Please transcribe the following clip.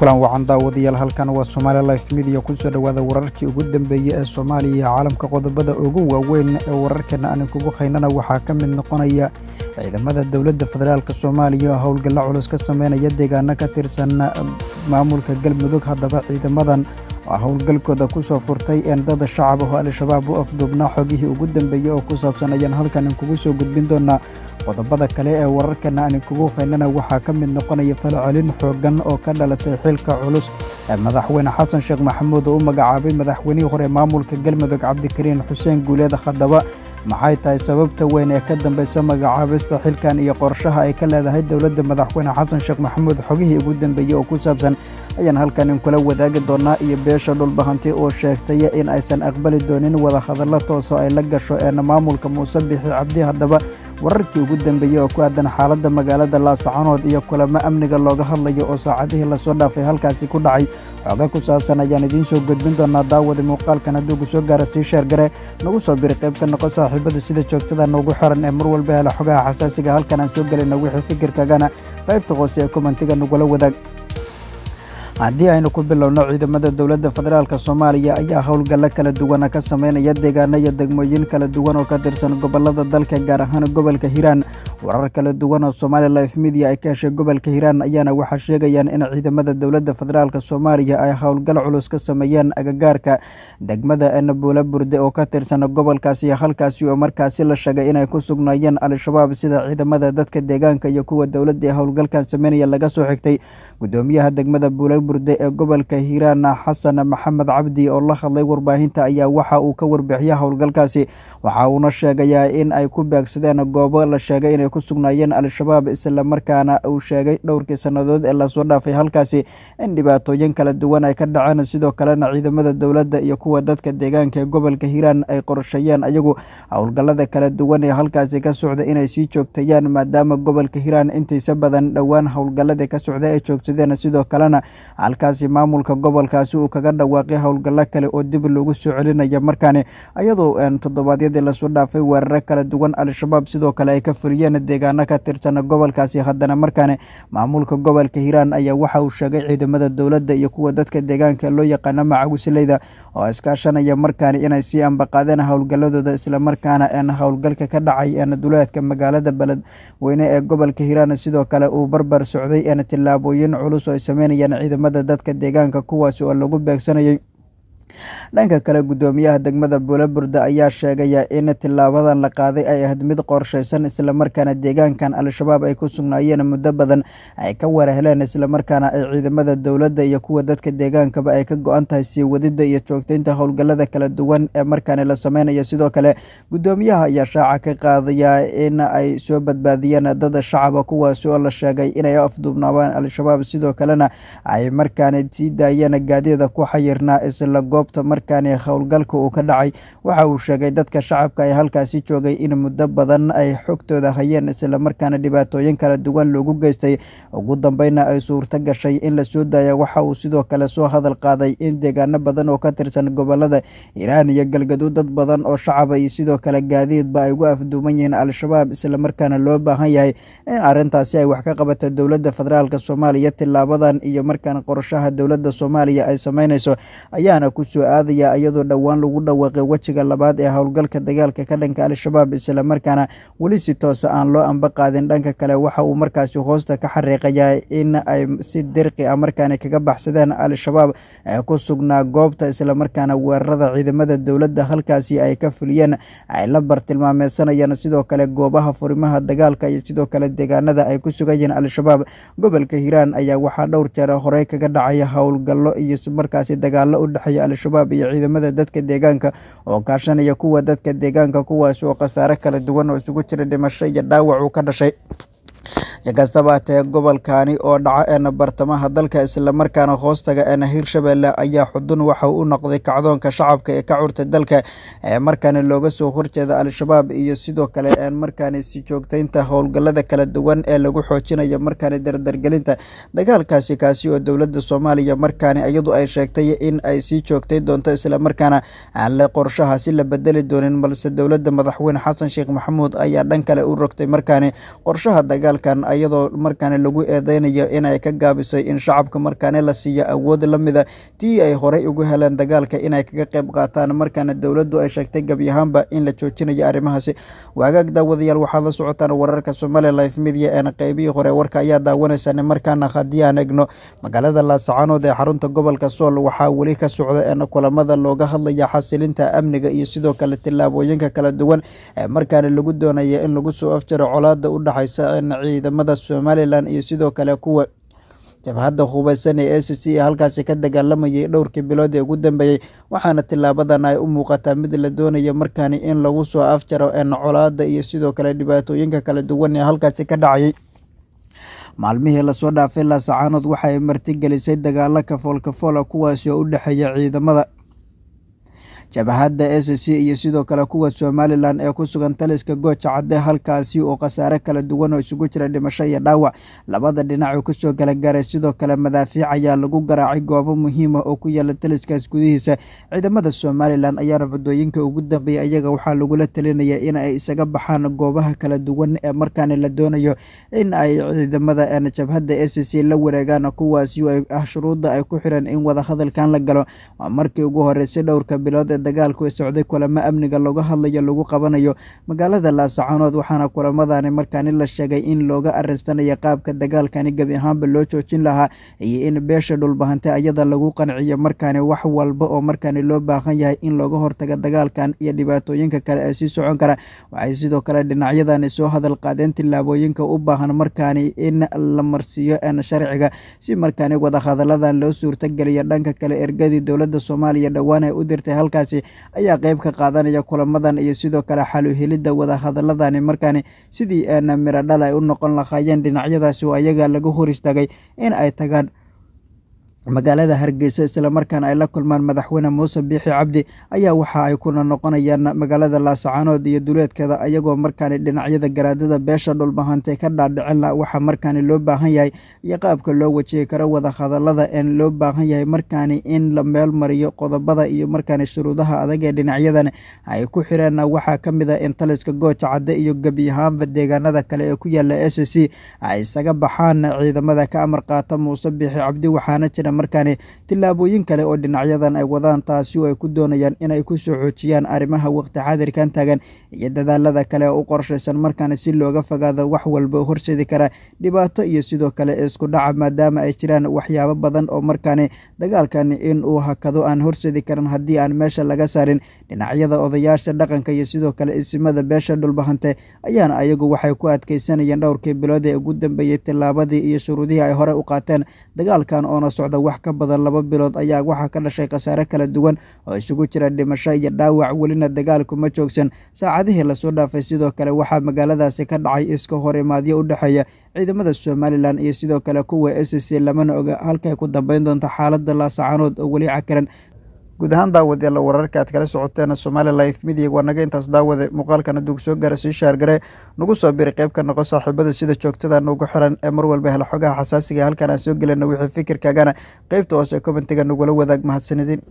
kulan wacan daawadayaal halkan waa somaaliya life media ku soo dhowaada wararkii ugu dambeeyey ee soomaaliya iyo caalamka qodobada ugu waaweyn ee wararkeena aan kugu haynana waxaa ka mid noqonaya ciidamada dowladda federaalka soomaaliya howlgallo culus ka sameynaya deegaano ka tirsan maamulka galmudug haddaba ciidamadan oo howlgalkooda ku soo furtay eendada shacab ah oo al-shabaab u afduubnaa xogihii ugu dambeeyey oo ku saabsan ayaan halkan kugu soo gudbin doonaa qodobada kale ee wararkana aan kugu qaynana waxaa ka mid noqonaya falcelin xooggan oo ka dhalatay xilka culus ee madaxweyne xasan sheekh maxamuud oo u magacaabay madaxweynihii hore maamulka galmudug cabdikariin xuseen guuleed haddaba maxay tahay sababta weyn ee ka dambaysa magacaabista xilkan iyo qorshaha ay ka leedahay dowladda madaxweyne xasan sheekh maxamuud xogihii ugu dambeeyey oo ku saabsan ayaan halkan inkula wadaagi doonaa iyo beesha dhulbahanti oo sheegtaya in aysan aqbali doonin wadahadallo tooso ay la gasho eena maamulka muuse bixi cabdi haddaba wararkii ugu dambeeyey oo ku aadan xaaladda magaalada laasacaanood iyo kulamo amniga looga hadlayo oo saacadihii lasoo dhaafay halkaasi ku dhacay xooga ku saabsan ayaan idiin soo gudbin doonaa daawada muuqaalkan hadduugu soo gaara sii sheergare nagu soo biri qayb ka noqo saaxiibada sida joogtada noogu xiran ee mar walba hela xogaha xasaasiga halkan aan soo gelayna wixii fikirkagana qaybta qoose ee kumantiga nagula wadaag haddii aynu ku bilowno ciidamada dowladda federaalk soomaaliya ayaa howlgalla kala duwana ka sameynaya deegaano iyo degmooyin kala duwan oo ka tirsan gobollada dalka gaar ahaan gobolka hiiraan warar kala duwan oo somaali life media ay ka heshay gobolka hiiraan ayaana waxaa sheegayaan in ciidamada dowladda federaalk soomaaliya ay howlgal culus ka sameeyeen agagaarka degmada enabuula burde oo ka tirsan gobolkaasi iyo halkaasi oo markaasi la sheegay inay ku sugnaayeen al-shabaab sida ciidamada dadka deegaanka iyo kuwa dowladda ee howlgalkan sameynaya laga soo xigtay gudoomiyaha degmada buula burday ee gobolka hiirana xasan maxamed cabdi oo la hadlay warbaahinta ayaa waxa uu ka warbixiyay howlgalkaasi waxa uuna sheegayaa in ay ku beegsadeen goobo la sheegay inay ku sugnaayeen al-shabaab islamarkaana uu sheegay dhowrkii sannadood ee lasoo dhaafay halkaasi in dhibaatooyin kala duwan ay ka dhaceen sidoo kalena ciidamada dowladda iyo kuwa dadka deegaanka ee gobolka hiiraan ay qorsheeyeen ayagu howlgallada kala duwan ee halkaasi ka socda inay sii joogtayaan maadaama gobolka hiiraan intiisa badan dhowaan howlgallada ka socda ay joogsadeen sidoo kalena halkaasi maamulka gobolkaasi uu kaga dhawaaqay howlgallo kale oo dib loogu soo celinaya markaani iyadoo eh, toddobaadyadii lasoo dhaafay weeraro kala duwan al-shabaab sidoo kale ay ka fuliyeen deegaano ka tirsan gobolkaasi haddana markaani maamulka gobolka hiiraan ayaa waxa uu sheegay ciidamada dowladda iyo kuwa dadka deegaanka loo yaqaana macawisleyda oo iskaashanaya markaani inay sii ambaqaadeen howlgalladooda islamarkaana eh, howlgalka ka dhacay eh, duleedka magaalada beledweyne ee gobolka hiiraan sidoo kale uu barbar socday een culus oo ay sameynayaan ciidamada dadka deegaanka kuwaas oo lagu beegsanayay dhanka kale gudoomiyaha degmada buuleburda ayaa sheegaya in tilaabadan la qaaday ay ahayd mid qorshaysan islamarkaana deegaankan al-shabaab ay ku sugnaayeen muddo badan ay ka warheleen islamarkaana ay ciidamada dowladda iyo kuwa dadka deegaankaba ay ka go-an tahay sii wadidda iyo joogteynta howlgallada kala duwan ee markaani la sameynayo sidoo kale gudoomiyaha ayaa shaaca ka qaadaya in ay soo badbaadiyeen dad shacaba kuwaasi oo la sheegay inay afduubnaabaan al-shabaab sidoo kalena ay markaani sii daayeen gaadida ku xayirnaa isla go goobta markaani howlgalka uu ka dhacay waxa uu sheegay dadka shacabka ee halkaasi joogay in muddo badan ay xogtooda hayeen islamarkaana dhibaatooyin kala duwan loogu geystay ugu dambayna ay suurto gashay in la soo waxa uu sidoo kale soo hadal qaaday in deegaano badan oo ka tirsan gobolada hiiraan iyo galgaduud dad badan oo shacaba iyo sidoo kale gaadiidba ay ugu afduuman yihiin al-shabaab islamarkaana loo baahan yahay in arrintaasi ay wax ka qabato dowladda federaalk soomaaliya tilaabadan iyo markaan qorshaha dowladda soomaaliya ay sameynayso ayaana ku soo aadaya iyadoo dhowaan lagu dhawaaqay wejiga labaad ee howlgalka dagaalka ka dhanka al-shabaab islamarkaana weli si toosa ah aan loo amba qaadin dhanka kale waxa uu markaasi hoosta ka xariiqayaa in ay si dirqi ah markaani kaga baxsadeen al-shabaab ee ku sugnaa goobta islamarkaana weerarada ciidamada dowladda halkaasi ay ka fuliyeen ay la bartilmaameedsanayaan sidoo kale goobaha furimaha dagaalka iyo sidoo kale deegaanada ay ku sugayeen al-shabaab gobolka hiiraan ayaa waxaa dhowr jeer horey kaga dhacaya howlgallo iyo markaasi dagaalo u dhexeeya al-shabaab iyo ciidamada dadka deegaanka oo kaashanaya kuwa dadka deegaanka kuwaasi oo khasaare kala duwan oo isugu jira dhimasho iyo dhaawac uu ka dhashay jakasta baa tahay gobolkaani oo dhaca eena bartamaha dalka islamarkaana hoostaga eena hirshabelle ayaa xudun waxa u noqday kacdoonka shacabka ee ka curta dalka ee markaani looga soo horjeeda al-shabaab iyo sidoo kale een markaani si joogteynta howlgalada kala duwan ee lagu xoojinayo markaani dardargelinta dagaalkaasi kaasi oo dowladda soomaaliya markaani iyadu ay sheegtay in ay sii joogtay doonto islamarkaana aan la qorshahaasi la bedeli doonin balse dowladda madaxweyne xasan sheekh maxamuud ayaa dhan kale u rogtay markaani qorshaha dagaalkan ayadoo markaan lagu eedeynayo inay ka gaabisay in shacabka markaan la siiyo awood lamid mida tii ay horey ugu heleen dagaalka inay kaga qayb qaataan markaana dowladdu ay sheegtay gebi in la joojinayo arrimahaasi waagaag daawadayaal waxaad la socotaan wararka somali life midia eena qeybihii hore warka ayaa daawanaysan markaana haddii aan egno magaalada laascaanood ee xarunta gobolka sool waxaa weli ka socda eena kulamada looga hadlaya xasilinta amniga iyo sidoo kale tillaabooyinka kala duwan ee markaana lagu doonayo in lagu soo afjaro colaada u dhexaysa eena ciidama ciidamada Somalilan iyo sidoo kale kuwa jabhadda hubeysan ee a c c ee halkaasi ka dagaalamayay dhowrkii bilood ee ugu dambeeyey waxaana tilaabadan ay u muuqataa mid la doonaya markaani in lagu soo afjaro een colaada iyo sidoo kale dhibaatooyinka kala duwan ee halkaasi ka dhacayay maalmihii lasoo dhaafay laasacaanood waxa ay gelisay dagaalo kafool kafoola kuwaasi oo u dhexeeya ciidamada jabahadda sc iyo sidoo kale kuwa somalilan ee ku sugan taliska gooja cadde halkaasi oo khasaare kala duwan oo isugu jira dhimasho iyo dhaawac labada dhinacu kasoo galagaaray sidoo kale madaafiic ayaa lagu garaacay goobo muhiima ah oo ku yaala taliskaas gudihiisa ciidamada somalilan ayaana wadooyinka ugu dambeeya iyaga waxaa lagula talinaya in ay isaga baxaan goobaha kala duwan ee markaana la doonayo in ay ciidamada jabhadda sc la wareegaan kuwaasi ah shuruudda ay ku xiran in wadahadalkan la galo waa markii ugu horeysa dhowrka bilood dagaalku ee socday kulamo amniga lagu hadlayo lagu qabanayo magaalada laascaanood waxaana kulamadani markaani la sheegay in looga arinsanayo qaabka dagaalkani gabi ahaanba loo joojin lahaa iyo in beesha dhulbahanta ayada lagu qanciyo markaani wax walba oo markaani loo baahan yahay in looga hortago dagaalkan iyo dhibaatooyinka kale ee sii socon kara waxay sidoo kale dhinacyadani soo hadal qaadeen tilaabooyinka u baahan markaani in la marsiiyo sharciga si markaani wadahadaladan loo suurtageliya dhanka kale ergadii dowladda soomaaliya dhowaan ay u dirtay halkaas dalkaasi ayaa qeyb ka qaadanaya kulamadan iyo sidoo kale xaluhelidda wadahadaladani markaani sidii eh, miradhal ay u noqon lahaayeen dhinacyadaasi oo ayaga lagu hor istaagay in ay tagaan magaalada hargeysa islamarkaana ay la kulmaan madaxweyne muuse biixi cabdi ayaa waxa ay kuna noqonayaan magaalada laascaanood iyo duleedkeeda iyagoo markaani dhinacyada garaadada beesha dhulbahantee ka dhaadhicinla waxa markaani loo baahan yahay iyo qaabka loo wajihi karo wada hadalada een loo baahan yahay markaani in la meel mariyo qodobada iyo markaani shuruudaha adag ee dhinacyadan ay ku xireen waxaa ka mid a in taliska gooja cadde iyo gebiyahaanba deegaanada kale ee ku yaala s c ay isaga baxaan ciidamada ka amar qaata muuse biixi cabdi waxaana jira islamarkaani tilaabooyin kale oo dhinacyadan ay wadaan taasi oo ay ku doonayaan inay ku soo xoojiyaan arrimaha waqti xaadirkan taagan iyo dadaalada kale oo u qorshaysan markaani si looga fogaado wax walba horseedi kara dhibaato iyo sidoo kale isku dhaca maadaama ay jiraan waxyaabo badan oo markaani dagaalkan inuu hakado aan horseedi karin haddii aan meesha laga saarin dhinacyada odayaasha dhaqanka iyo sidoo kale isimada beesha dhulbahante ayaana ayagu waxay ku adkaysanayeen dhowrkii bilood ee ugu dambeeyey tillaabadii iyo shuruudihii ay hore u qaateen dagaalkan oona socda wax ka badan laba bilood ayaa waxaa ka dhashay khasaare kala duwan oo isugu jira dhimasho iyo dhaawac welina dagaalku ma joogsan saacadihii lasoo dhaafay sidoo kale waxaa magaaladaasi ka dhacay iska hor-imaadyo u dhexeeya ciidamada somalilan iyo sidoo kale kuwa s c lamana oga halkay ku dambeyn doonta xaaladda laasacanood oo weli cakiran guud ahaan daawad ee wararka aad kala socoteena somaali life midiga waa naga intaas daawade muuqaalkana duug soo gaara sii shaargare nagu soo biri qayb ka noqo saaxiibada sida joogtadana ugu xiran ee mar walba hela xogaha xasaasiga halkan aan soo gelana wixii fikirkaagana qeybta hoose commentiga nagula wadaag mahadsanidin